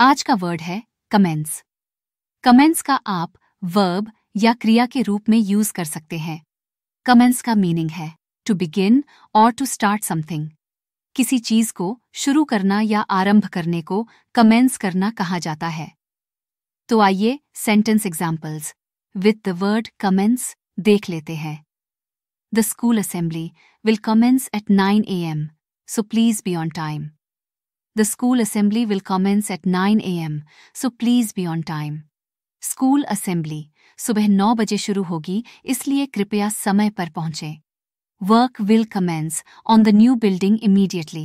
आज का वर्ड है कमेंस कमेंस का आप वर्ब या क्रिया के रूप में यूज कर सकते हैं कमेंस का मीनिंग है टू बिगिन और टू स्टार्ट समथिंग किसी चीज को शुरू करना या आरंभ करने को कमेंस करना कहा जाता है तो आइए sentence examples with the word commence देख लेते हैं the school assembly will commence at 9 A M so please be on time The school assembly will commence at 9 am, so please be on time. School assembly सुबह 9 बजे शुरू होगी इसलिए कृपया समय पर पहुंचें। Work will commence on the new building immediately.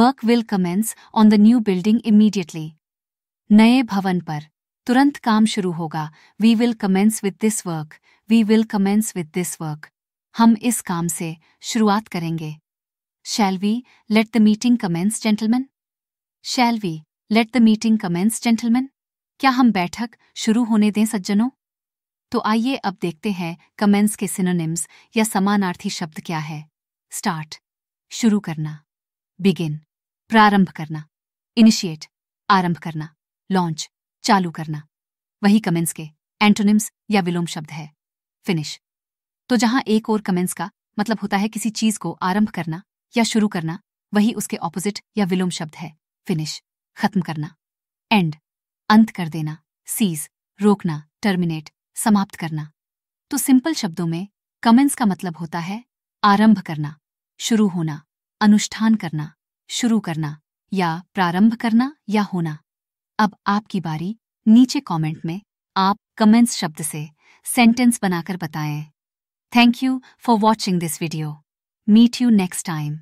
Work will commence on the new building immediately. नए भवन पर तुरंत काम शुरू होगा we will commence with this work we will commence with this work हम इस काम से शुरुआत करेंगे shall we let the meeting commence gentlemen shall we let the meeting commence gentlemen क्या हम बैठक शुरू होने दें सज्जनों तो आइए अब देखते हैं कमेंस के सिनोनिम्स या समानार्थी शब्द क्या है स्टार्ट शुरू करना बिगिन प्रारंभ करना इनिशिएट आरंभ करना लॉन्च चालू करना वही कमेंस के एंटोनिम्स या विलोम शब्द है फिनिश तो जहां एक और कमेंस का मतलब होता है किसी चीज को आरंभ करना या शुरू करना वही उसके ऑपोजिट या विलोम शब्द है फिनिश खत्म करना एंड अंत कर देना सीज रोकना टर्मिनेट समाप्त करना तो सिंपल शब्दों में कमेंस का मतलब होता है आरंभ करना शुरू होना अनुष्ठान करना शुरू करना या प्रारंभ करना या होना अब आपकी बारी नीचे कमेंट में आप कमेंस शब्द से सेंटेंस बनाकर बताएं thank you for watching this video meet you next time